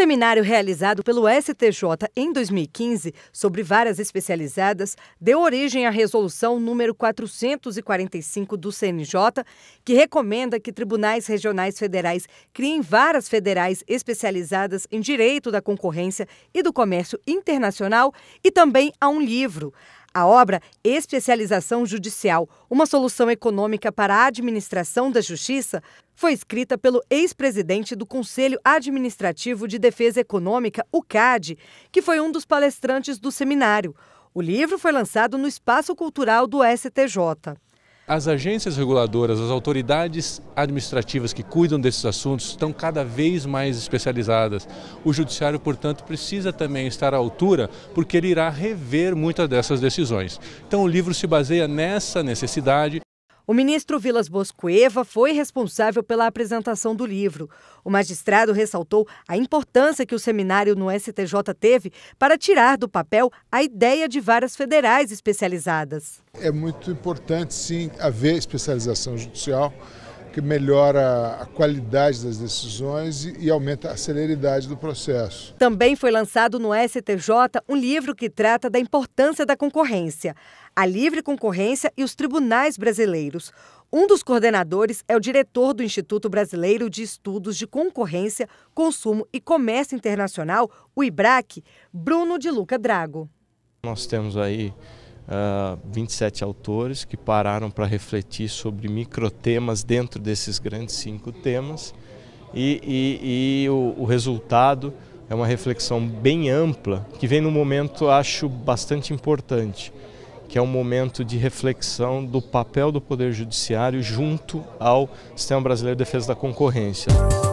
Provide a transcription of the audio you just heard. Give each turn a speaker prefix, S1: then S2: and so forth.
S1: seminário realizado pelo STJ em 2015 sobre varas especializadas deu origem à resolução número 445 do CNJ, que recomenda que tribunais regionais federais criem varas federais especializadas em direito da concorrência e do comércio internacional e também a um livro. A obra Especialização Judicial, uma solução econômica para a administração da justiça, foi escrita pelo ex-presidente do Conselho Administrativo de Defesa Econômica, o CAD, que foi um dos palestrantes do seminário. O livro foi lançado no Espaço Cultural do STJ
S2: as agências reguladoras, as autoridades administrativas que cuidam desses assuntos estão cada vez mais especializadas. O judiciário, portanto, precisa também estar à altura, porque ele irá rever muitas dessas decisões. Então, o livro se baseia nessa necessidade.
S1: O ministro Vilas Boscoeva foi responsável pela apresentação do livro. O magistrado ressaltou a importância que o seminário no STJ teve para tirar do papel a ideia de varas federais especializadas. É muito importante, sim, haver especialização judicial que melhora a qualidade das decisões e aumenta a celeridade do processo. Também foi lançado no STJ um livro que trata da importância da concorrência, a livre concorrência e os tribunais brasileiros. Um dos coordenadores é o diretor do Instituto Brasileiro de Estudos de Concorrência, Consumo e Comércio Internacional, o IBRAC, Bruno de Luca Drago.
S3: Nós temos aí uh, ah, 27 autores que pararam para refletir sobre microtemas dentro desses grandes cinco temas. E, e, e o, o, resultado é uma reflexão bem ampla, que vem num momento, acho, bastante importante, que é um momento de reflexão do papel do Poder Judiciário junto ao Sistema Brasileiro de Defesa da Concorrência.